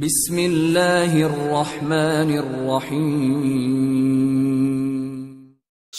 बिस्मिल्लाहिर्रहमानिर्रहीम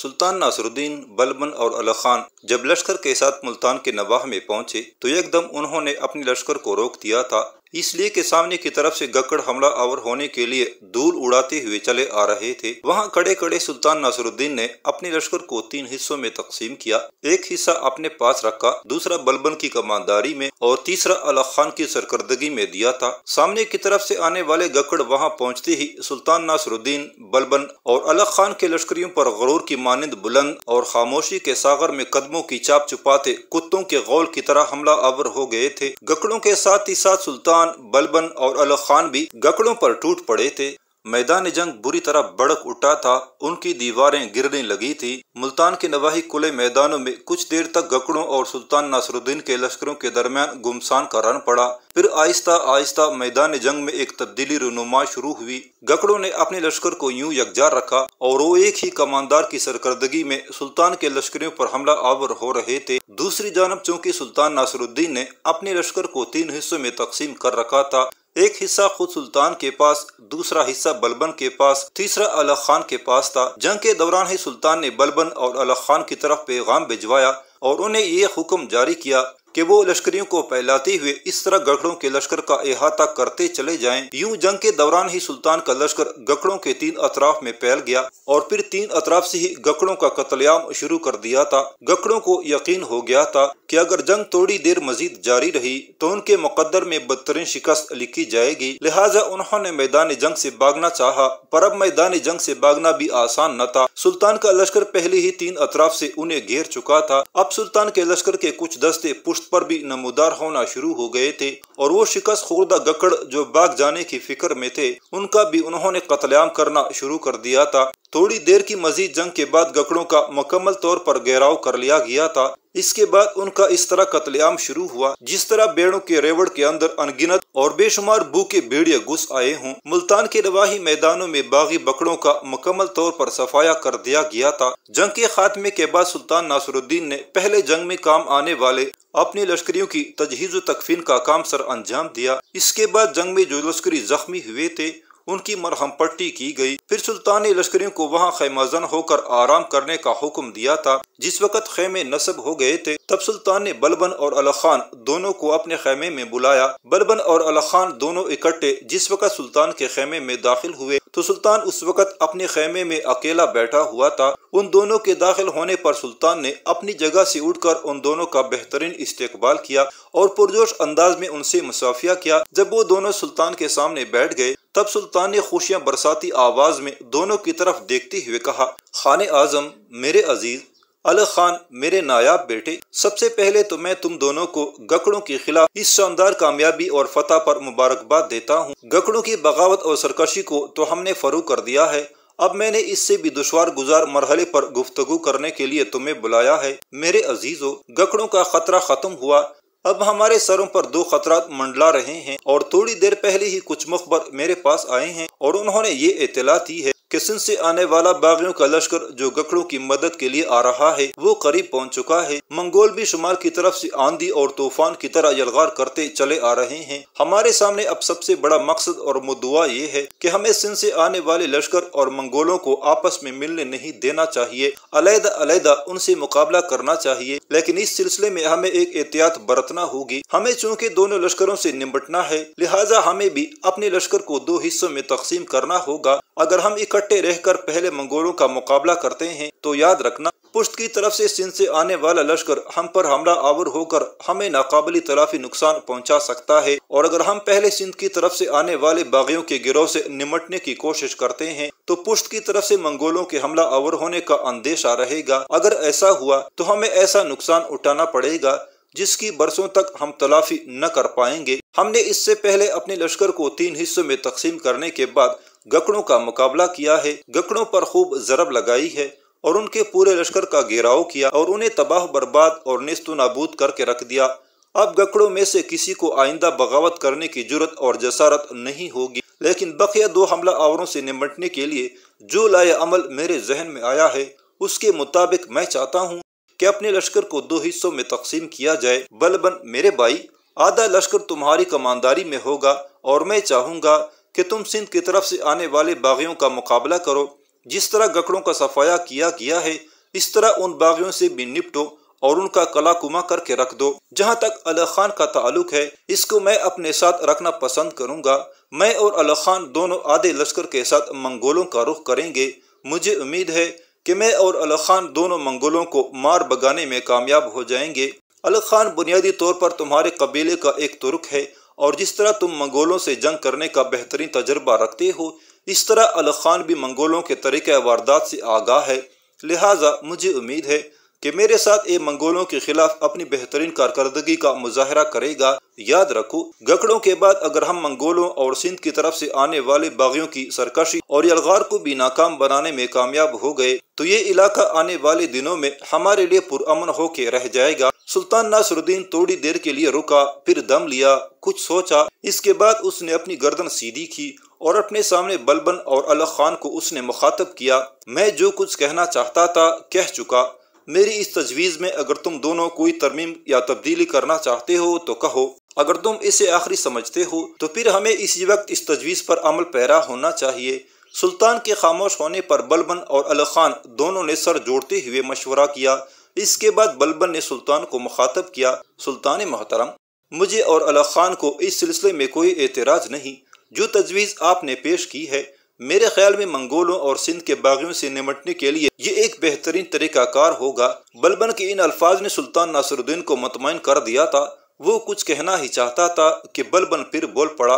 सुल्तान नासरुद्दीन बलबन और अला खान जब लश्कर के साथ मुल्तान के नवाह में पहुंचे तो एकदम उन्होंने अपने लश्कर को रोक दिया था इसलिए के सामने की तरफ से गकड़ हमला आवर होने के लिए धूल उड़ाते हुए चले आ रहे थे वहाँ कड़े कड़े सुल्तान नासरुद्दीन ने अपने लश्कर को तीन हिस्सों में तकसीम किया एक हिस्सा अपने पास रखा दूसरा बलबन की कमानदारी में और तीसरा अला खान की सरकर्दगी में दिया था सामने की तरफ से आने वाले गकड़ वहाँ पहुँचते ही सुल्तान नासरुद्दीन बलबन और अलग खान के लश्करियों पर गरूर की मानंद बुलंद और खामोशी के सागर में कदमों की चाप छुपाते कुत्तों के गौल की तरह हमला आवर हो गए थे गकड़ों के साथ ही साथ सुल्तान खान बलबन और अल खान भी गकड़ों पर टूट पड़े थे मैदान जंग बुरी तरह बड़क उठा था उनकी दीवारें गिरने लगी थी मुल्तान के नवाही खुले मैदानों में कुछ देर तक गकड़ों और सुल्तान नासरुद्दीन के लश्करों के दरमियान गुमसान का रन पड़ा फिर आहिस्ता आहिस्ता मैदान जंग में एक तब्दीली रुनुमा शुरू हुई गकड़ों ने अपने लश्कर को यूं यकजा रखा और वो एक ही कमानदार की सरकर्दगी में सुल्तान के लश्करों पर हमला आवर हो रहे थे दूसरी जानब चूंकि सुल्तान नासरुद्दीन ने अपने लश्कर को तीन हिस्सों में तकसीम कर रखा था एक हिस्सा खुद सुल्तान के पास दूसरा हिस्सा बलबन के पास तीसरा अलग खान के पास था जंग के दौरान ही सुल्तान ने बलबन और अलग खान की तरफ पैगाम भिजवाया और उन्हें यह हुक्म जारी किया कि वो लश्करियों को फैलाते हुए इस तरह गखड़ों के लश्कर का अहाता करते चले जाएं। यूं जंग के दौरान ही सुल्तान का लश्कर गखड़ों के तीन अतराफ में फैल गया और फिर तीन अतराफ से ही गखड़ों का कतलेआम शुरू कर दिया था गखड़ों को यकीन हो गया था कि अगर जंग थोड़ी देर मजीद जारी रही तो उनके मुकदर में बदतरीन शिकस्त लिखी जाएगी लिहाजा उन्होंने मैदान जंग ऐसी भागना चाह पर अब मैदान जंग ऐसी भागना भी आसान न था सुल्तान का लश्कर पहले ही तीन अतराफ ऐसी उन्हें घेर चुका था अब सुल्तान के लश्कर के कुछ दस्ते पुष्ट पर भी नमोदार होना शुरू हो गए थे और वो शिकस्त खुर्दा गकड़ जो बाग जाने की फिक्र में थे उनका भी उन्होंने कतलेआम करना शुरू कर दिया था थोड़ी देर की मजीद जंग के बाद गकड़ों का मुकम्मल तौर पर घेराव कर लिया गया था इसके बाद उनका इस तरह कतलेआम शुरू हुआ जिस तरह बेड़ों के रेवड़ के अंदर अनगिनत और बेशुमार भूखे भेड़िए घुस आए हों मुल्तान के रवाही मैदानों में बागी बकड़ों का मुकम्मल तौर पर सफाया कर दिया गया था जंग के खात्मे के बाद सुल्तान नासरुद्दीन ने पहले जंग में काम आने वाले अपने लश्करियों की तजहीज़ तकफीन का काम सर अंजाम दिया इसके बाद जंग में जो लश्करी जख्मी हुए थे उनकी मरहम पट्टी की गई फिर सुल्तान ने लश्करियों को वहाँ खेमाजन होकर आराम करने का हुक्म दिया था जिस वक्त खेमे नस्ब हो गए थे तब सुल्तान ने बलबन और अल खान दोनों को अपने खेमे में बुलाया बलबन और अल खान दोनों इकट्ठे जिस वक्त सुल्तान के खेमे में दाखिल हुए तो सुल्तान उस वक़्त अपने खेमे में अकेला बैठा हुआ था उन दोनों के दाखिल होने पर सुल्तान ने अपनी जगह से उठकर उन दोनों का बेहतरीन इस्तेकबाल किया और पुरजोश अंदाज में उनसे मुसाफिया किया जब वो दोनों सुल्तान के सामने बैठ गए तब सुल्तान ने खुशियाँ बरसाती आवाज में दोनों की तरफ देखते हुए कहा खान आजम मेरे अजीज अलग खान मेरे नायाब बेटे सबसे पहले तो मैं तुम दोनों को गकड़ों के खिलाफ इस शानदार कामयाबी और फतह पर मुबारकबाद देता हूँ गकड़ों की बगावत और सरकशी को तो हमने फरू कर दिया है अब मैंने इससे भी दुशवार गुजार मरहले पर गुफ्तगु करने के लिए तुम्हें बुलाया है मेरे अजीजों गकड़ों का खतरा खत्म हुआ अब हमारे सरों पर दो खतरा मंडला रहे हैं और थोड़ी देर पहले ही कुछ मुखबर मेरे पास आए हैं और उन्होंने ये इतला दी है सिंध से आने वाला बागियों का लश्कर जो गकड़ों की मदद के लिए आ रहा है वो करीब पहुंच चुका है मंगोल भी शुमार की तरफ से आंधी और तूफान की तरह यलगार करते चले आ रहे हैं हमारे सामने अब सबसे बड़ा मकसद और मुद्दा ये है कि हमें सिंध से आने वाले लश्कर और मंगोलों को आपस में मिलने नहीं देना चाहिए अलहदा अलहदा उनसे मुकाबला करना चाहिए लेकिन इस सिलसिले में हमें एक एहतियात बरतना होगी हमें चूँकि दोनों लश्करों ऐसी निमटना है लिहाजा हमें भी अपने लश्कर को दो हिस्सों में तकसीम करना होगा अगर हम इकट्ठे इकट्ठे रहकर पहले मंगोलों का मुकाबला करते हैं तो याद रखना पुष्ट की तरफ से सिंध से आने वाला लश्कर हम पर हमला आवर होकर हमें नाकाबली तलाफी नुकसान पहुंचा सकता है और अगर हम पहले सिंध की तरफ से आने वाले बागियों के गिरोह से निमटने की कोशिश करते हैं तो पुष्ट की तरफ से मंगोलों के हमला आवर होने का अंदेशा रहेगा अगर ऐसा हुआ तो हमें ऐसा नुकसान उठाना पड़ेगा जिसकी बरसों तक हम तलाफी न कर पाएंगे हमने इससे पहले अपने लश्कर को तीन हिस्सों में तकसीम करने के बाद गकड़ों का मुकाबला किया है गकड़ों पर खूब जरब लगाई है और उनके पूरे लश्कर का घेराव किया और उन्हें तबाह बर्बाद और नस्तो नाबूद करके रख दिया अब गकड़ों में से किसी को आइंदा बगावत करने की जरूरत और जसारत नहीं होगी लेकिन बकिया दो हमला आवरों से निमटने के लिए जो लाए अमल मेरे जहन में आया है उसके मुताबिक मैं चाहता हूँ कि अपने लश्कर को दो हिस्सों में तकसीम किया जाए बलबन मेरे भाई आधा लश्कर तुम्हारी कमानदारी में होगा और मैं चाहूंगा कि तुम सिंध की तरफ से आने वाले बागियों का मुकाबला करो जिस तरह गकड़ों का सफाया किया गया है इस तरह उन बागियों से भी निपटो और उनका कला कुमा करके रख दो जहाँ तक अली खान का ताल्लुक है इसको मैं अपने साथ रखना पसंद करूँगा मैं और अली खान दोनों आधे लश्कर के साथ मंगोलों का रुख करेंगे मुझे उम्मीद है कि मैं और अली खान दोनों मंगोलों को मार बगाने में कामयाब हो जाएंगे अल खान बुनियादी तौर पर तुम्हारे कबीले का एक तुर्क है और जिस तरह तुम मंगोलों से जंग करने का बेहतरीन तजर्बा रखते हो इस तरह अल खान भी मंगोलों के तरीक़ वारदात से आगाह है लिहाजा मुझे उम्मीद है कि मेरे साथ ये मंगोलों के खिलाफ अपनी बेहतरीन कारकर्दगी का मुजाहरा करेगा याद रखो गकड़ों के बाद अगर हम मंगोलों और सिंध की तरफ से आने वाले बागियों की सरकशी और यलगार को भी नाकाम बनाने में कामयाब हो गए तो ये इलाका आने वाले दिनों में हमारे लिए पुरअमन होके रह जाएगा सुल्तान नासरुद्दीन थोड़ी देर के लिए रुका फिर दम लिया कुछ सोचा इसके बाद उसने अपनी गर्दन सीधी की और अपने सामने बलबन और अलग खान को उसने मुखातब किया मैं जो कुछ कहना चाहता था कह चुका मेरी इस तजवीज़ में अगर तुम दोनों कोई तरमीम या तब्दीली करना चाहते हो तो कहो अगर तुम इसे आखिरी समझते हो तो फिर हमें इसी वक्त इस तजवीज़ पर अमल पैरा होना चाहिए सुल्तान के खामोश होने पर बलबन और अल खान दोनों ने सर जोड़ते हुए मशवरा किया इसके बाद बलबन ने सुल्तान को मुखातब किया सुल्तान मोहतरम मुझे और अल खान को इस सिलसिले में कोई एतराज़ नहीं जो तजवीज़ आपने पेश की है मेरे ख्याल में मंगोलों और सिंध के बागियों से निमटने के लिए ये एक बेहतरीन तरीकाकार होगा बलबन के इन अल्फाज ने सुल्तान नासरुद्दीन को मतमयन कर दिया था वो कुछ कहना ही चाहता था कि बलबन फिर बोल पड़ा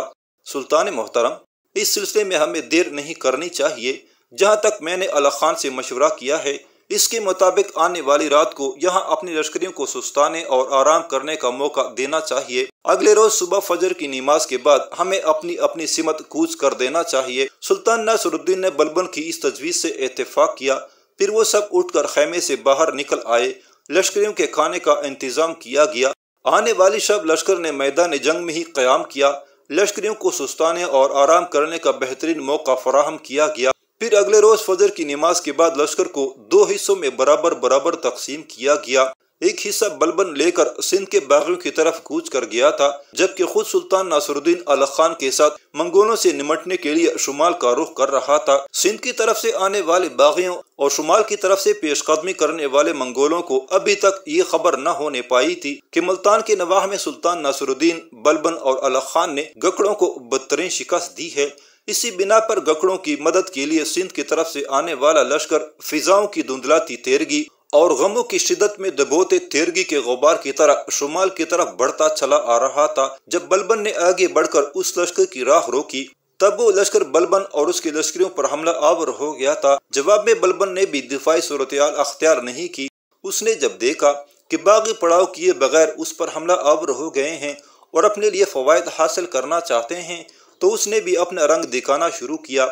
सुल्तान मोहतरम इस सिलसिले में हमें देर नहीं करनी चाहिए जहाँ तक मैंने अला खान से मशवरा किया है इसके मुताबिक आने वाली रात को यहाँ अपने लश्करियों को सुस्ताने और आराम करने का मौका देना चाहिए अगले रोज सुबह फजर की नमाज के बाद हमें अपनी अपनी सिमत कूच कर देना चाहिए सुल्तान नसरुद्दीन ने बलबन की इस तजवीज़ से इतफाक किया फिर वो सब उठकर खैमे से बाहर निकल आए लश्करियों के खाने का इंतजाम किया गया आने वाली शब लश्कर ने मैदान जंग में ही क्याम किया लश्करियों को सुस्ताने और आराम करने का बेहतरीन मौका फराहम किया गया फिर अगले रोज फजर की नमाज के बाद लश्कर को दो हिस्सों में बराबर बराबर तकसीम किया गया एक हिस्सा बलबन लेकर सिंध के बागियों की तरफ कूच कर गया था जबकि खुद सुल्तान नासरुद्दीन अल खान के साथ मंगोलों से निमटने के लिए शुमाल का रुख कर रहा था सिंध की तरफ से आने वाले बागियों और शुमाल की तरफ से पेशकदमी करने वाले मंगोलों को अभी तक ये खबर न होने पाई थी कि मुल्तान के नवाह में सुल्तान नासरुद्दीन बलबन और अल खान ने गकड़ों को बदतरीन शिकस्त दी है इसी बिना पर गकड़ों की मदद के लिए सिंध की तरफ से आने वाला लश्कर फिजाओं की धुंधलाती तेरगी और गमों की शिदत में दबोते तेरगी के गुबार की तरह शुमाल की तरफ बढ़ता चला आ रहा था जब बलबन ने आगे बढ़कर उस लश्कर की राह रोकी तब वो लश्कर बलबन और उसके लश्करियों पर हमला आवर हो गया था जवाब में बलबन ने भी दिफाई सूरत अख्तियार नहीं की उसने जब देखा कि बागी पड़ाव किए बगैर उस पर हमला आवर हो गए हैं और अपने लिए फवायद हासिल करना चाहते हैं तो उसने भी अपना रंग दिखाना शुरू किया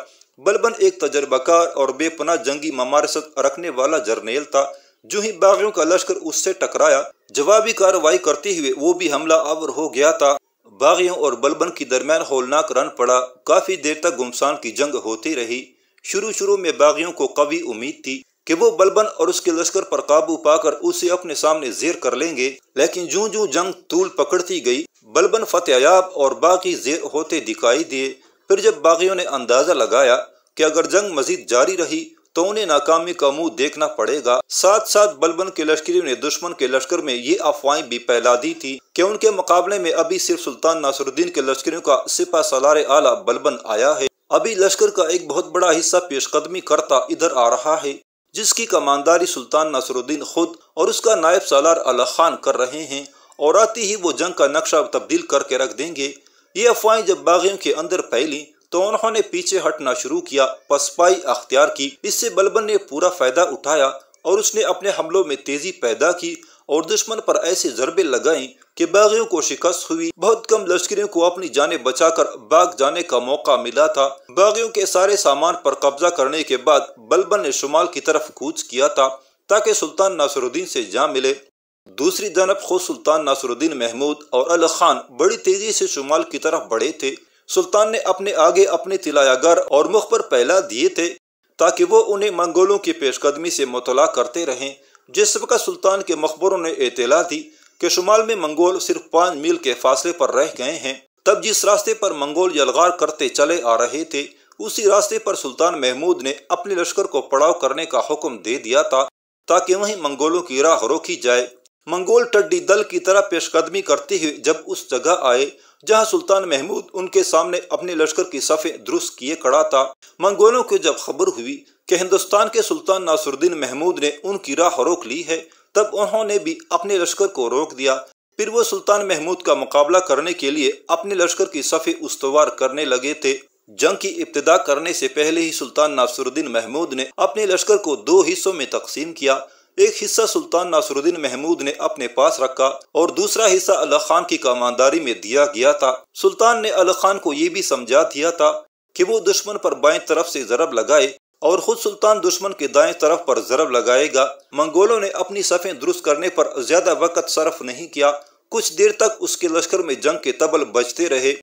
बलबन एक तजर्बाकार और बेपना जंगी ममारसत रखने वाला जर्नेल था जो ही बागियों का लश्कर उससे टकराया जवाबी कार्रवाई करते हुए वो भी हमला आवर हो गया था बागियों और बलबन के दरमियान होलनाक रन पड़ा काफी देर तक गुमसान की जंग होती रही शुरू शुरू में बागियों को कभी उम्मीद थी कि वो बलबन और उसके लश्कर पर काबू पाकर उसे अपने सामने जेर कर लेंगे लेकिन जू जू जंग तूल पकड़ती गई बलबन फतेहयाब और बाकी जेर होते दिखाई दिए फिर जब बागियों ने अंदाजा लगाया कि अगर जंग मजीद जारी रही तो उन्हें नाकामी का मुंह देखना पड़ेगा साथ साथ बलबन के लश्करियों ने दुश्मन के लश्कर में ये अफवाहें भी फैला दी थी कि उनके मुकाबले में अभी सिर्फ सुल्तान नासरुद्दीन के लश्करियों का सिपा सलार आला बलबन आया है अभी लश्कर का एक बहुत बड़ा हिस्सा पेशकदमी करता इधर आ रहा है जिसकी कमानदारी सुल्तान नसरुद्दीन खुद और उसका नायब सालार अला खान कर रहे हैं और आते ही वो जंग का नक्शा तब्दील करके रख देंगे ये अफवाहें जब बागियों के अंदर फैली तो उन्होंने पीछे हटना शुरू किया पसपाई अख्तियार की इससे बलबन ने पूरा फायदा उठाया और उसने अपने हमलों में तेजी पैदा की और दुश्मन पर ऐसे जरबे लगाए कि बागियों को शिकस्त हुई बहुत कम लश्करियों को अपनी जाने बचाकर बाग जाने का मौका मिला था बागियों के सारे सामान पर कब्जा करने के बाद बलबन ने शुमाल की तरफ कूच किया था ताकि सुल्तान नासरुद्दीन से जा मिले दूसरी जानब खुद सुल्तान नासरुद्दीन महमूद और अल खान बड़ी तेजी से शुमाल की तरफ बढ़े थे सुल्तान ने अपने आगे अपने तिलायागर और मुख पर पहला दिए थे ताकि वो उन्हें मंगोलों की पेशकदमी से मुतला करते रहें जिस वक्त सुल्तान के मकबरों ने इतला दी कि शुमाल में मंगोल सिर्फ पाँच मील के फासले पर रह गए हैं तब जिस रास्ते पर मंगोल यलगार करते चले आ रहे थे उसी रास्ते पर सुल्तान महमूद ने अपने लश्कर को पड़ाव करने का हुक्म दे दिया था ताकि वहीं मंगोलों की राह रोकी जाए मंगोल टड्डी दल की तरह पेशकदमी करते हुए जब उस जगह आए जहां सुल्तान महमूद उनके सामने अपने लश्कर की सफ़े दुरुस्त किए खड़ा था मंगोलों को जब खबर हुई कि हिंदुस्तान के सुल्तान नासुरुद्दीन महमूद ने उनकी राह रोक ली है तब उन्होंने भी अपने लश्कर को रोक दिया फिर वो सुल्तान महमूद का मुकाबला करने के लिए अपने लश्कर की सफ़े उसवार करने लगे थे जंग की इब्तदा करने से पहले ही सुल्तान नासुरुद्दीन महमूद ने अपने लश्कर को दो हिस्सों में तकसीम किया एक हिस्सा सुल्तान नासरुद्दीन महमूद ने अपने पास रखा और दूसरा हिस्सा अल खान की कमानदारी में दिया गया था सुल्तान ने अल खान को ये भी समझा दिया था कि वो दुश्मन पर बाएं तरफ से जरब लगाए और खुद सुल्तान दुश्मन के दाएं तरफ पर जरब लगाएगा मंगोलों ने अपनी सफ़ें दुरुस्त करने पर ज्यादा वक्त सर्फ नहीं किया कुछ देर तक उसके लश्कर में जंग के तबल बजते रहे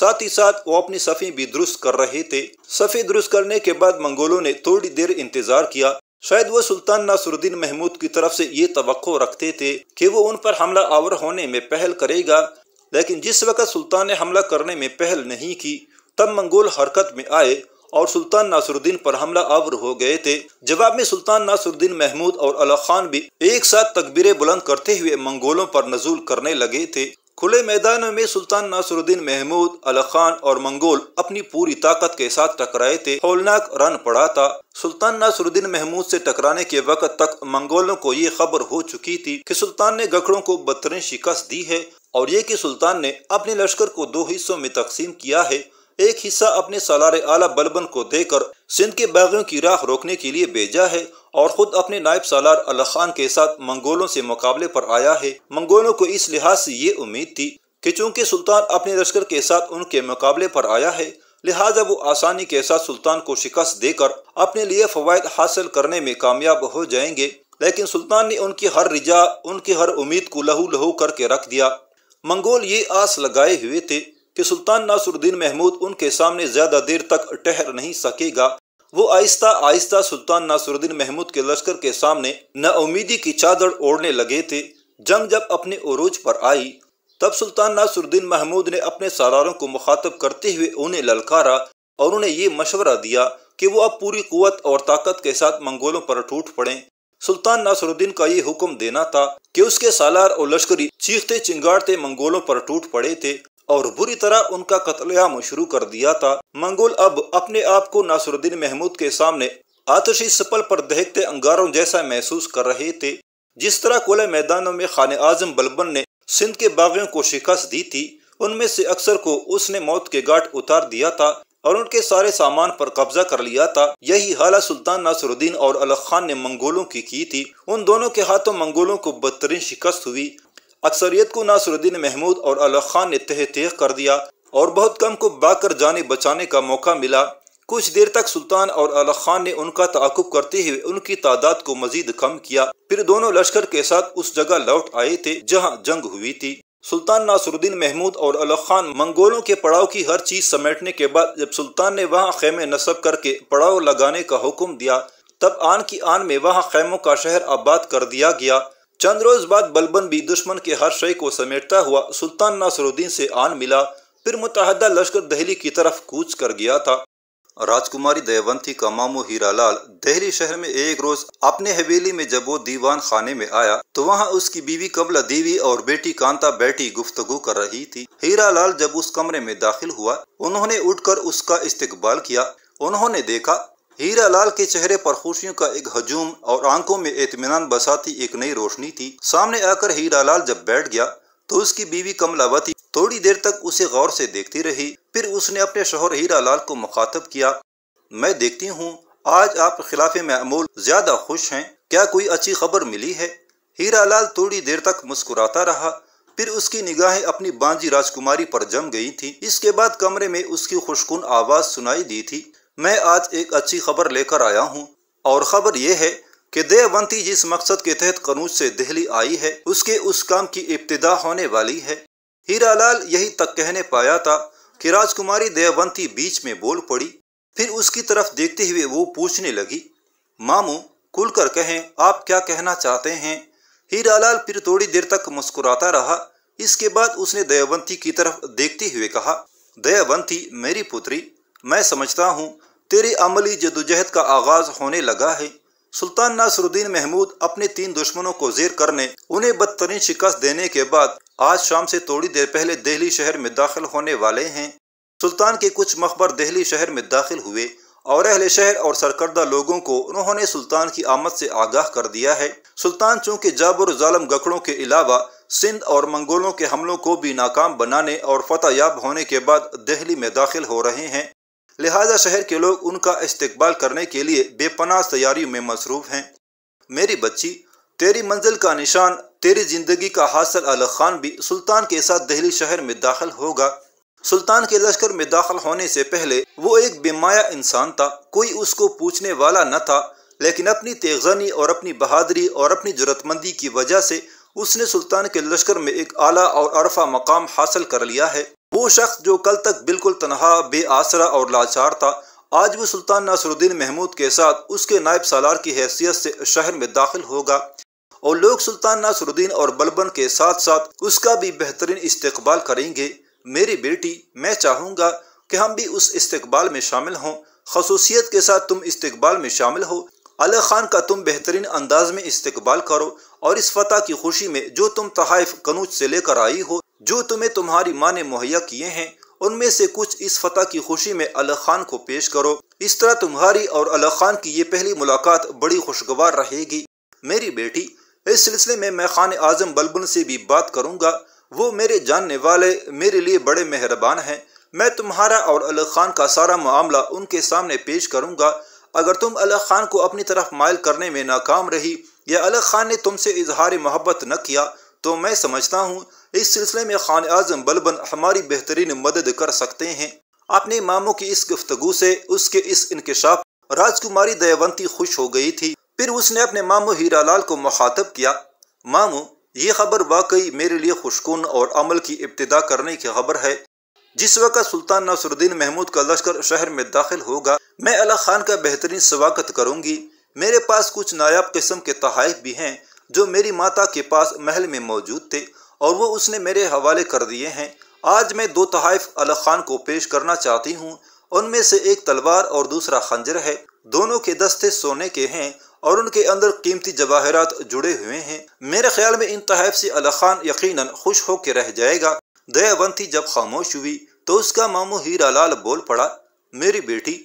साथ ही साथ वो अपनी सफ़ें भी दुरुस्त कर रहे थे सफ़े दुरुस्त करने के बाद मंगोलों ने थोड़ी देर इंतजार किया शायद वो सुल्तान नासुरुद्दीन महमूद की तरफ से ये तो रखते थे कि वो उन पर हमला आवर होने में पहल करेगा लेकिन जिस वक्त सुल्तान ने हमला करने में पहल नहीं की तब मंगोल हरकत में आए और सुल्तान नासुरुद्दीन पर हमला आवर हो गए थे जवाब में सुल्तान नासुरुद्दीन महमूद और अला खान भी एक साथ तकबीरें बुलंद करते हुए मंगोलों पर नजूल करने लगे थे खुले मैदानों में सुल्तान नासरुद्दीन महमूद अल खान और मंगोल अपनी पूरी ताकत के साथ टकराए थे होलनाक रन पड़ा था सुल्तान नासरुद्दीन महमूद से टकराने के वक्त तक मंगोलों को ये खबर हो चुकी थी कि सुल्तान ने गखड़ों को बदतरीन शिकस्त दी है और ये कि सुल्तान ने अपने लश्कर को दो हिस्सों में तकसीम किया है एक हिस्सा अपने सलार आला बलबन को देकर सिंध के बागियों की राह रोकने के लिए भेजा है और खुद अपने नायब सालार अल खान के साथ मंगोलों से मुकाबले पर आया है मंगोलों को इस लिहाज से ये उम्मीद थी कि चूंकि सुल्तान अपने लश्कर के साथ उनके मुकाबले पर आया है लिहाजा वो आसानी के साथ सुल्तान को शिकस्त देकर अपने लिए फवायद हासिल करने में कामयाब हो जाएंगे लेकिन सुल्तान ने उनकी हर रिजा उनकी हर उम्मीद को लहू लहू करके रख दिया मंगोल ये आस लगाए हुए थे कि सुल्तान नासरुद्दीन महमूद उनके सामने ज्यादा देर तक ठहर नहीं सकेगा वो आहिस्ता आहिस्ता सुल्तान नासरुद्दीन महमूद के लश्कर के सामने नाउमीदी की चादर ओढ़ने लगे थे जंग जब अपने ओरूज पर आई तब सुल्तान नासरुद्दीन महमूद ने अपने सारारों को मुखातब करते हुए उन्हें ललकारा और उन्हें ये मशवरा दिया कि वो अब पूरी कुत और ताकत के साथ मंगोलों पर टूट पड़े सुल्तान नासुरुद्दीन का ये हुक्म देना था कि उसके सालार और लश्करी चीखते चिंगाड़ते मंगोलों पर टूट पड़े थे और बुरी तरह उनका कतलेआम शुरू कर दिया था मंगोल अब अपने आप को नासुरुद्दीन महमूद के सामने आतशी सपल पर देखते अंगारों जैसा महसूस कर रहे थे जिस तरह कोले मैदानों में खान आजम बलबन ने सिंध के बागियों को शिकस्त दी थी उनमें से अक्सर को उसने मौत के घाट उतार दिया था और उनके सारे सामान पर कब्जा कर लिया था यही हाला सुल्तान नासुरुद्दीन और अलग खान ने मंगोलों की की थी उन दोनों के हाथों मंगोलों को बदतरीन शिकस्त हुई अक्सरियत को नासरुद्दीन महमूद और अला खान ने तह तह कर दिया और बहुत कम को बाकर जाने बचाने का मौका मिला कुछ देर तक सुल्तान और अला खान ने उनका ताकुब करते हुए उनकी तादाद को मजीद कम किया फिर दोनों लश्कर के साथ उस जगह लौट आए थे जहाँ जंग हुई थी सुल्तान नासरुद्दीन महमूद और अला खान मंगोलों के पड़ाव की हर चीज समेटने के बाद जब सुल्तान ने वहाँ खेमे नस्ब करके पड़ाव लगाने का हुक्म दिया तब आन की आन में वहाँ खेमों का शहर आबाद कर दिया गया चंद रोज बाद बलबन भी दुश्मन के हर शय को समेटता हुआ सुल्तान नासरुद्दीन से आन मिला फिर मुतहदा लश्कर दहली की तरफ कूच कर गया था राजकुमारी दयवंती का मामू हीरालाल दहली शहर में एक रोज अपने हवेली में जब वो दीवान खाने में आया तो वहाँ उसकी बीवी कमला देवी और बेटी कांता बैठी गुफ्तगु कर रही थी हीरालाल जब उस कमरे में दाखिल हुआ उन्होंने उठकर उसका इस्तेकबाल किया उन्होंने देखा हीरा लाल के चेहरे पर खुशियों का एक हजूम और आंखों में इतमान बसाती एक नई रोशनी थी सामने आकर हीरा लाल जब बैठ गया तो उसकी बीवी कमलावती थोड़ी देर तक उसे गौर से देखती रही फिर उसने अपने शोहर हीरा लाल को मुखातब किया मैं देखती हूँ आज आप खिलाफ मामूल ज्यादा खुश हैं क्या कोई अच्छी खबर मिली है हीरा लाल थोड़ी देर तक मुस्कुराता रहा फिर उसकी निगाहें अपनी बांझी राजकुमारी पर जम गई थी इसके बाद कमरे में उसकी खुशकुन आवाज सुनाई दी थी मैं आज एक अच्छी खबर लेकर आया हूँ और खबर ये है कि देवंती जिस मकसद के तहत कनूज से दिल्ली आई है उसके उस काम की इब्तदा होने वाली है हीरालाल यही तक कहने पाया था कि राजकुमारी देवंती बीच में बोल पड़ी फिर उसकी तरफ देखते हुए वो पूछने लगी मामू खुलकर कहें आप क्या कहना चाहते हैं हीरालाल फिर थोड़ी देर तक मुस्कुराता रहा इसके बाद उसने दयावंती की तरफ देखते हुए कहा दयावंती मेरी पुत्री मैं समझता हूँ तेरी अमली जदोजहद का आगाज होने लगा है सुल्तान नासरुद्दीन महमूद अपने तीन दुश्मनों को जेर करने उन्हें बदतरीन शिकस्त देने के बाद आज शाम से थोड़ी देर पहले दिल्ली शहर में दाखिल होने वाले हैं सुल्तान के कुछ मकबर दिल्ली शहर में दाखिल हुए और अहले शहर और सरकर्दा लोगों को उन्होंने सुल्तान की आमद से आगाह कर दिया है सुल्तान चूंकि जाबर जालम गखड़ों के अलावा सिंध और मंगोलों के हमलों को भी नाकाम बनाने और फतेहयाब होने के बाद दिल्ली में दाखिल हो रहे हैं लिहाजा शहर के लोग उनका इस्तबाल करने के लिए बेपनाह तैयारी में मसरूफ हैं मेरी बच्ची तेरी मंजिल का निशान तेरी जिंदगी का हासिल अल खान भी सुल्तान के साथ दहली शहर में दाखिल होगा सुल्तान के लश्कर में दाखिल होने से पहले वो एक बेमाया इंसान था कोई उसको पूछने वाला न था लेकिन अपनी तेजनी और अपनी बहादरी और अपनी जरूरतमंदी की वजह से उसने सुल्तान के लश्कर में एक आला और अरफा मकाम हासिल कर लिया है वो शख्स जो कल तक बिल्कुल तनहा बेआसरा और लाचार था आज वो सुल्तान नासरुद्दीन महमूद के साथ उसके नायब सालार की हैसियत से शहर में दाखिल होगा और लोग सुल्तान नासरुद्दीन और बलबन के साथ साथ उसका भी बेहतरीन इस्तकबाल करेंगे मेरी बेटी मैं चाहूँगा कि हम भी उस इस्तकबाल में शामिल हों खसूसियत के साथ तुम इस्तकबाल में शामिल हो अल खान का तुम बेहतरीन अंदाज में इस्तकबाल करो और इस फतह की खुशी में जो तुम तहफ़ कनूज से लेकर आई हो जो तुम्हें तुम्हारी माँ ने मुहैया किए हैं उनमें से कुछ इस फतह की खुशी में अलग खान को पेश करो इस तरह तुम्हारी और अलग खान की ये पहली मुलाकात बड़ी खुशगवार रहेगी मेरी बेटी इस सिलसिले में मैं खान आजम बलबुल से भी बात करूंगा वो मेरे जानने वाले मेरे लिए बड़े मेहरबान हैं मैं तुम्हारा और अलग खान का सारा मामला उनके सामने पेश करूंगा अगर तुम अलग खान को अपनी तरफ मायल करने में नाकाम रही या अलग खान ने तुमसे इजहार मोहब्बत न किया तो मैं समझता हूँ इस सिलसिले में खान आजम बलबन हमारी बेहतरीन मदद कर सकते हैं अपने मामों की इस गुफ्तगु से उसके इस इनकशाफ राजकुमारी दयावंती खुश हो गई थी फिर उसने अपने मामू लाल को मुखातब किया मामू ये खबर वाकई मेरे लिए खुशकुन और अमल की इब्तदा करने की खबर है जिस वक्त सुल्तान नसरुद्दीन महमूद का लश्कर शहर में दाखिल होगा मैं अला खान का बेहतरीन स्वागत करूंगी मेरे पास कुछ नायाब किस्म के तहफ भी हैं जो मेरी माता के पास महल में मौजूद थे और वो उसने मेरे हवाले कर दिए हैं आज मैं दो तहफ़ अल खान को पेश करना चाहती हूँ उनमें से एक तलवार और दूसरा खंजर है दोनों के दस्ते सोने के हैं और उनके अंदर कीमती जवाहरात जुड़े हुए हैं मेरे ख्याल में इन तहफ से अल खान यकीन खुश होकर रह जाएगा दयावंती जब खामोश हुई तो उसका मामू हीरा लाल बोल पड़ा मेरी बेटी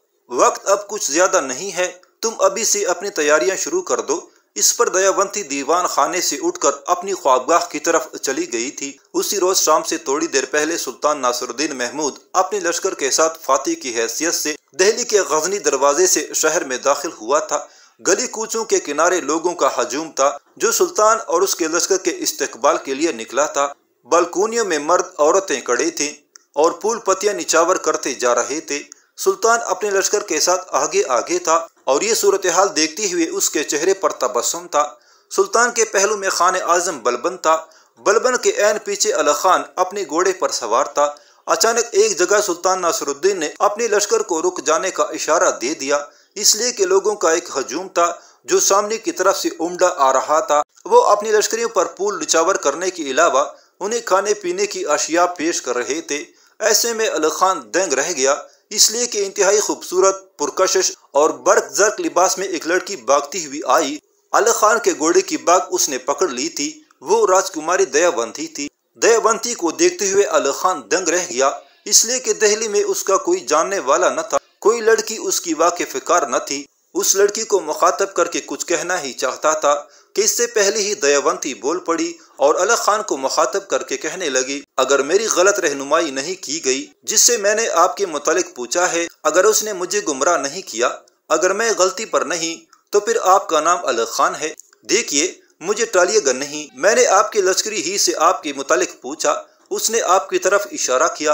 वक्त अब कुछ ज्यादा नहीं है तुम अभी से अपनी तैयारियां शुरू कर दो इस पर दयावंती दीवान खाने से उठकर अपनी ख्वाबगाह की तरफ चली गई थी उसी रोज शाम से थोड़ी देर पहले सुल्तान नासरुद्दीन महमूद अपने लश्कर के साथ फातिह की हैसियत से दिल्ली के गजनी दरवाजे से शहर में दाखिल हुआ था गली कूचों के किनारे लोगों का हजूम था जो सुल्तान और उसके लश्कर के इस्तकबाल के लिए निकला था बालकोनियों में मर्द औरतें कड़े थे और पुल पतिया निचावर करते जा रहे थे सुल्तान अपने लश्कर के साथ आगे आगे था और ये सूरत हाल देखते हुए उसके चेहरे पर तबसम था सुल्तान के पहलू में खान आजम बलबन था बलबन के एन पीछे अला खान अपने घोड़े पर सवार था अचानक एक जगह सुल्तान नासरुद्दीन ने अपने लश्कर को रुक जाने का इशारा दे दिया इसलिए कि लोगों का एक हजूम था जो सामने की तरफ से उमड़ा आ रहा था वो अपने लश्करियों पर पुल निचावर करने के अलावा उन्हें खाने पीने की अशिया पेश कर रहे थे ऐसे में अल खान दंग रह गया इसलिए कि इंतहाई खूबसूरत पुरकशिश और बर्क जर्क लिबास में एक लड़की भागती हुई आई अल खान के घोड़े की बाग उसने पकड़ ली थी वो राजकुमारी दयावंती थी दयावंती को देखते हुए अल खान दंग रह गया इसलिए कि दहली में उसका कोई जानने वाला न था कोई लड़की उसकी वाकिफकार न थी उस लड़की को मुखातब करके कुछ कहना ही चाहता था कि इससे पहले ही दयावंती बोल पड़ी और अलग खान को मुखातब करके कहने लगी अगर मेरी गलत रहनुमाई नहीं की गई जिससे मैंने आपके मुतालिक पूछा है अगर उसने मुझे गुमराह नहीं किया अगर मैं गलती पर नहीं तो फिर आपका नाम अलग खान है देखिए मुझे टालियेगा नहीं मैंने आपके लश्करी ही से आपके मुतालिक पूछा उसने आपकी तरफ इशारा किया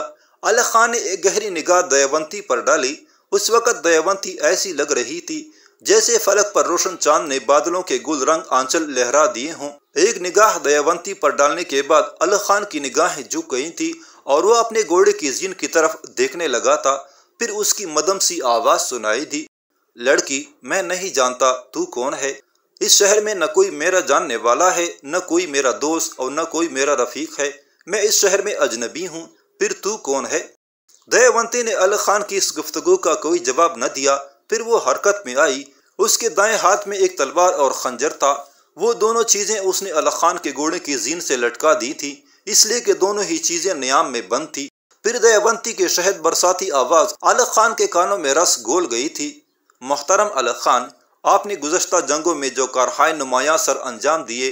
अलग खान ने एक गहरी निगाह दयावंती पर डाली उस वक़्त दयावंती ऐसी लग रही थी जैसे फलक पर रोशन चांद ने बादलों के गुल रंग आंचल लहरा दिए हों एक निगाह दयावंती पर डालने के बाद अल खान की निगाहें झुक गई थी और वह अपने घोड़े की जीन की तरफ देखने लगा था फिर उसकी मदम सी आवाज सुनाई दी लड़की मैं नहीं जानता तू कौन है इस शहर में न कोई मेरा जानने वाला है न कोई मेरा दोस्त और न कोई मेरा रफीक है मैं इस शहर में अजनबी हूँ फिर तू कौन है दयावंती ने अल खान की इस गुफ्तगु का कोई जवाब न दिया फिर वो हरकत में आई उसके दाएं हाथ में एक तलवार और खंजर था वो दोनों चीज़ें उसने अला खान के घोड़े की जीन से लटका दी थी इसलिए कि दोनों ही चीज़ें नियाम में बंद थी फिर दयावंती के शहद बरसाती आवाज़ अलग खान के कानों में रस गोल गई थी मोहतरम अलग खान आपने गुजशत जंगों में जो कारहाय नुमाया सर अंजाम दिए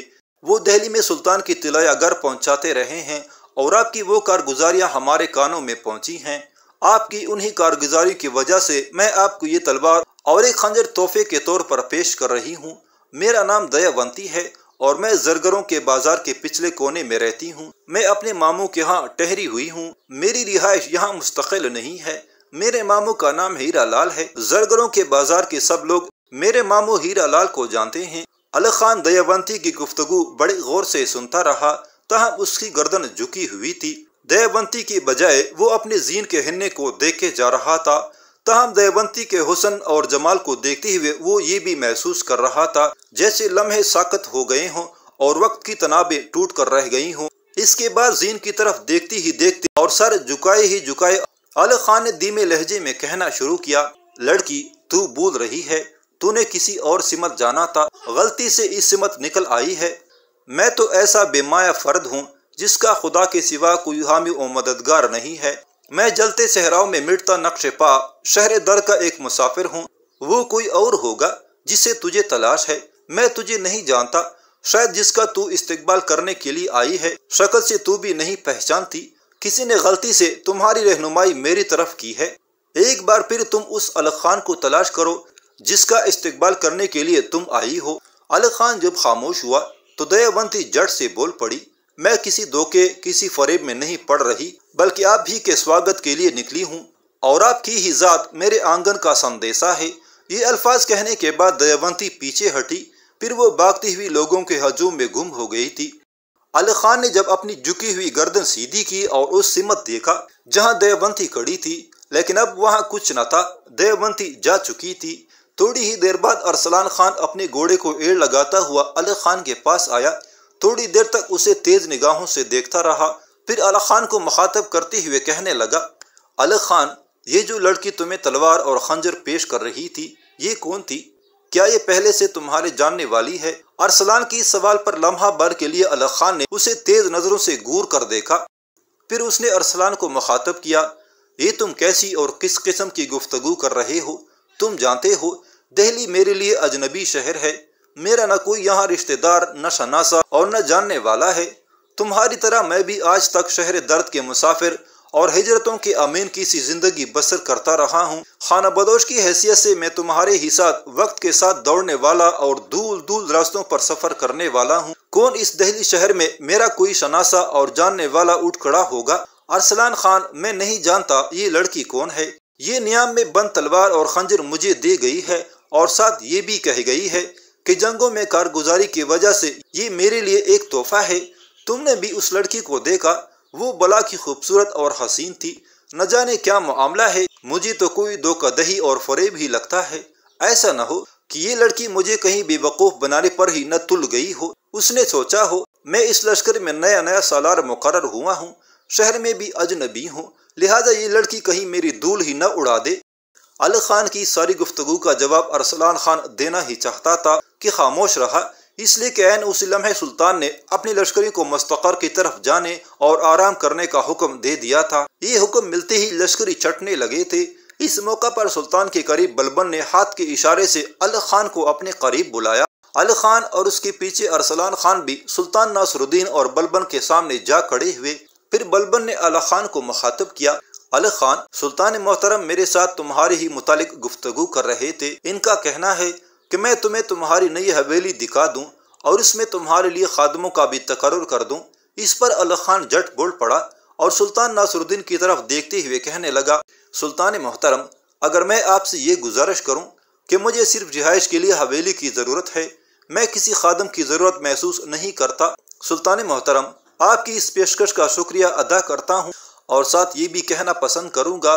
वो दहली में सुल्तान की तिलाया घर पहुँचाते रहे हैं और आपकी वो कारगुजारियाँ हमारे कानों में पहुँची हैं आपकी उन्हीं कारगुजारी की वजह से मैं आपको ये तलवार और एक खंजर तोहफे के तौर पर पेश कर रही हूँ मेरा नाम दयावंती है और मैं जरगरों के बाजार के पिछले कोने में रहती हूँ मैं अपने मामू के यहाँ ठहरी हुई हूँ मेरी रिहाइश यहाँ मुस्तकिल नहीं है मेरे मामू का नाम हीरा लाल है जरगरों के बाजार के सब लोग मेरे मामू हीरा लाल को जानते हैं अल खान दयावंती की गुफ्तगु बड़े गौर से सुनता रहा तहम उसकी गर्दन झुकी हुई थी देवंती की बजाय वो अपने जीन के हिन्ने को देखे जा रहा था तहम देवंती के हुसन और जमाल को देखते हुए वो ये भी महसूस कर रहा था जैसे लम्हे साकत हो गए हों और वक्त की तनाबे टूट कर रह गई हों इसके बाद जीन की तरफ देखती ही देखती और सर झुकाए ही झुकाए अल खान ने धीमे लहजे में कहना शुरू किया लड़की तू बोल रही है तूने किसी और सिमत जाना था गलती से इस सिमत निकल आई है मैं तो ऐसा बेमाया फर्द हूँ जिसका खुदा के सिवा कोई हामी और मददगार नहीं है मैं जलते सहराओं में मिटता नक्श पा शहर दर का एक मुसाफिर हूँ वो कोई और होगा जिसे तुझे तलाश है मैं तुझे नहीं जानता शायद जिसका तू इस्तकबाल करने के लिए आई है शक्ल से तू भी नहीं पहचानती किसी ने गलती से तुम्हारी रहनुमाई मेरी तरफ की है एक बार फिर तुम उस अलग खान को तलाश करो जिसका इस्तकबाल करने के लिए तुम आई हो अलग खान जब खामोश हुआ तो दयावंती जट से बोल पड़ी मैं किसी धोखे किसी फरेब में नहीं पड़ रही बल्कि आप भी के स्वागत के लिए निकली हूँ और आपकी ही जात मेरे आंगन का संदेशा है ये अल्फाज कहने के बाद दयावंती पीछे हटी फिर वो भागती हुई लोगों के हजूम में गुम हो गई थी अली खान ने जब अपनी झुकी हुई गर्दन सीधी की और उस सिमत देखा जहाँ दयावंती खड़ी थी लेकिन अब वहाँ कुछ न था दयावंती जा चुकी थी थोड़ी ही देर बाद अरसलान खान अपने घोड़े को एड़ लगाता हुआ अली खान के पास आया थोड़ी देर तक उसे तेज निगाहों से देखता रहा फिर अला खान को मुखातब करते हुए कहने लगा अला खान ये जो लड़की तुम्हें तलवार और खंजर पेश कर रही थी ये कौन थी क्या ये पहले से तुम्हारे जानने वाली है अरसलान की इस सवाल पर लम्हा भर के लिए अला खान ने उसे तेज नजरों से घूर कर देखा फिर उसने अरसलान को मुखातब किया ये तुम कैसी और किस किस्म की गुफ्तगु कर रहे हो तुम जानते हो दहली मेरे लिए अजनबी शहर है मेरा न कोई यहाँ रिश्तेदार न शनासा और न जानने वाला है तुम्हारी तरह मैं भी आज तक शहर दर्द के मुसाफिर और हिजरतों के अमीन की सी जिंदगी बसर करता रहा हूँ खाना बदोश की हैसियत से मैं तुम्हारे ही साथ वक्त के साथ दौड़ने वाला और दूर दूर रास्तों पर सफर करने वाला हूँ कौन इस दहली शहर में मेरा कोई शनासा और जानने वाला उठ खड़ा होगा अरसलान खान मैं नहीं जानता ये लड़की कौन है ये नियाम में बंद तलवार और खंजर मुझे दे गई है और साथ ये भी कह गई है कि जंगों में कारगुजारी की वजह से ये मेरे लिए एक तोहफा है तुमने भी उस लड़की को देखा वो बला की खूबसूरत और हसीन थी न जाने क्या मामला है मुझे तो कोई दो का दही और फरेब ही लगता है ऐसा न हो कि ये लड़की मुझे कहीं बेवकूफ़ बनाने पर ही न तुल गई हो उसने सोचा हो मैं इस लश्कर में नया नया सालार मुकर हुआ हूँ शहर में भी अजनबी हूँ लिहाजा ये लड़की कहीं मेरी धूल ही न उड़ा दे अल खान की सारी गुफ्तगु का जवाब अरसलान खान देना ही चाहता था कि खामोश रहा इसलिए कि एन उस लम्हे सुल्तान ने अपने लश्करी को मस्तकर की तरफ जाने और आराम करने का हुक्म दे दिया था ये हुक्म मिलते ही लश्करी चटने लगे थे इस मौका पर सुल्तान के करीब बलबन ने हाथ के इशारे से अल खान को अपने करीब बुलाया अल खान और उसके पीछे अरसलान खान भी सुल्तान नासरुद्दीन और बलबन के सामने जा खड़े हुए फिर बलबन ने अल खान को मुखातब किया अल खान सुल्तान मोहतरम मेरे साथ तुम्हारे ही मुतालिक गुफ्तगु कर रहे थे इनका कहना है कि मैं तुम्हें तुम्हारी नई हवेली दिखा दूं और इसमें तुम्हारे लिए खादमों का भी तकर्र कर दूं इस पर अल खान जट बोल पड़ा और सुल्तान नासुरुद्दीन की तरफ देखते हुए कहने लगा सुल्तान मोहतरम अगर मैं आपसे ये गुजारिश करूँ कि मुझे सिर्फ रिहाइश के लिए हवेली की ज़रूरत है मैं किसी खादम की ज़रूरत महसूस नहीं करता सुल्तान मोहतरम आपकी इस पेशकश का शुक्रिया अदा करता हूँ और साथ ये भी कहना पसंद करूँगा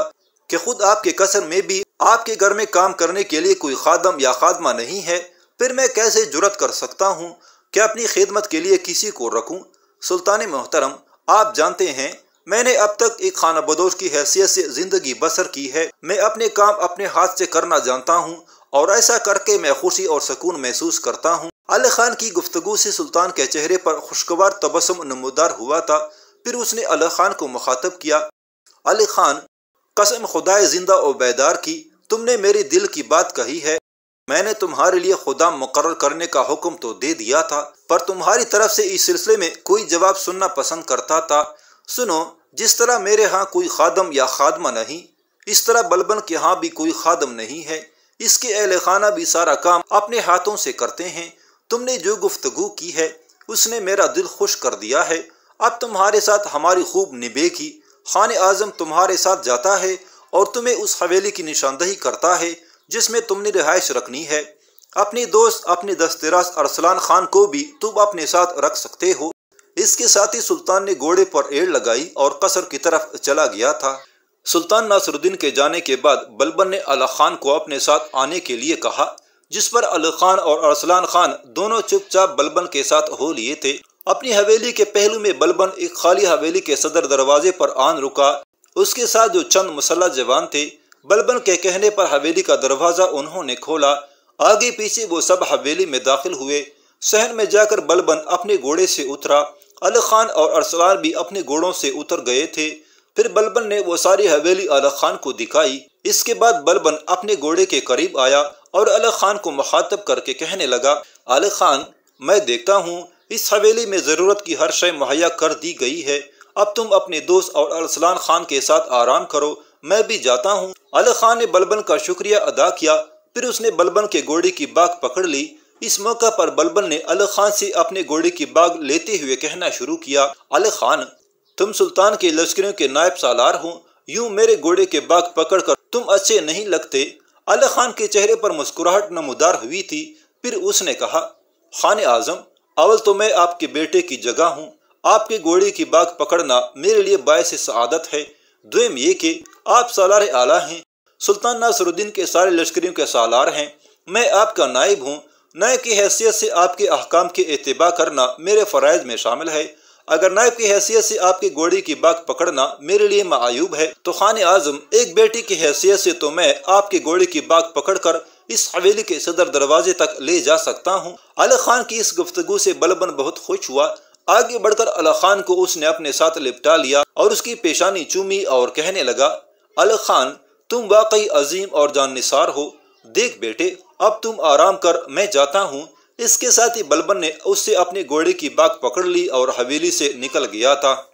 कि खुद आपके कसर में भी आपके घर में काम करने के लिए कोई खादम या खादमा नहीं है फिर मैं कैसे जुरत कर सकता हूँ कि अपनी खिदमत के लिए किसी को रखूँ सुल्तान मोहतरम आप जानते हैं मैंने अब तक एक खाना बदोश की हैसियत से जिंदगी बसर की है मैं अपने काम अपने हाथ से करना जानता हूँ और ऐसा करके मैं खुशी और सुकून महसूस करता हूँ अल खान की गुफ्तु से सुल्तान के चेहरे पर खुशगवार तबसम नमोदार हुआ था फिर उसने अल खान को मुखातब किया अली खान कसम खुदाए जिंदा और बेदार की तुमने मेरे दिल की बात कही है मैंने तुम्हारे लिए खुदा मुकर करने का हुक्म तो दे दिया था पर तुम्हारी तरफ से इस सिलसिले में कोई जवाब सुनना पसंद करता था सुनो जिस तरह मेरे यहाँ कोई खादम या खादमा नहीं इस तरह बलबन के यहाँ भी कोई खादम नहीं है इसके अहल खाना भी सारा काम अपने हाथों से करते हैं तुमने जो गुफ्तगु की है उसने मेरा दिल खुश कर दिया है अब तुम्हारे साथ हमारी खूब निभेगी खान आजम तुम्हारे साथ जाता है और तुम्हें उस हवेली की निशानदही करता है जिसमें तुमने रिहाइश रखनी है अपने दोस्त अपने दस्तराज अरसलान खान को भी तुम अपने साथ रख सकते हो इसके साथ ही सुल्तान ने घोड़े पर एड़ लगाई और कसर की तरफ चला गया था सुल्तान नासरुद्दीन के जाने के बाद बलबन ने अला खान को अपने साथ आने के लिए कहा जिस पर अली खान और अरसलान खान दोनों चुपचाप बलबन के साथ हो लिए थे अपनी हवेली के पहलू में बलबन एक खाली हवेली के सदर दरवाजे पर आन रुका उसके साथ जो चंद मुसल्ला जवान थे बलबन के कहने पर हवेली का दरवाजा उन्होंने खोला आगे पीछे वो सब हवेली में दाखिल हुए शहर में जाकर बलबन अपने घोड़े से उतरा अल खान और अरसलान भी अपने घोड़ों से उतर गए थे फिर बलबन ने वो सारी हवेली अल खान को दिखाई इसके बाद बलबन अपने घोड़े के करीब आया और अल खान को मुखातब करके कहने लगा अल खान मैं देखता हूँ इस हवेली में ज़रूरत की हर शय मुहैया कर दी गई है अब तुम अपने दोस्त और अरसलान खान के साथ आराम करो मैं भी जाता हूँ अल खान ने बलबन का शुक्रिया अदा किया फिर उसने बलबन के घोड़े की बाग पकड़ ली इस मौका पर बलबन ने अल खान से अपने घोड़े की बाग लेते हुए कहना शुरू किया अल खान तुम सुल्तान के लश्करों के नायब सालार हो यूं मेरे घोड़े के बाग पकड़कर तुम अच्छे नहीं लगते अल खान के चेहरे पर मुस्कुराहट नमोदार हुई थी फिर उसने कहा खान आजम अवल तो मैं आपके बेटे की जगह हूँ आपके घोड़े की बाग पकड़ना मेरे लिए बायस सआदत है दुम ये कि आप सालार आला हैं सुल्तान नासरुद्दीन के सारे लश्करियों के सालार हैं मैं आपका नायब हूँ नायब की हैसियत से आपके अहकाम के अतबा करना मेरे फ़रज़ में शामिल है अगर नायब की हैसियत से आपके घोड़े की बाग पकड़ना मेरे लिए मायूब है तो खान आजम एक बेटी की हैसियत से तो मैं आपके घोड़े की बाग पकड़ कर इस हवेली के सदर दरवाजे तक ले जा सकता हूँ अली खान की इस गुफ्तगु से बलबन बहुत खुश हुआ आगे बढ़कर अली खान को उसने अपने साथ लिपटा लिया और उसकी पेशानी चूमी और कहने लगा अली खान तुम वाकई अजीम और जान निसार हो देख बेटे अब तुम आराम कर मैं जाता हूँ इसके साथ ही बलबन ने उससे अपने घोड़े की बाग पकड़ ली और हवेली से निकल गया था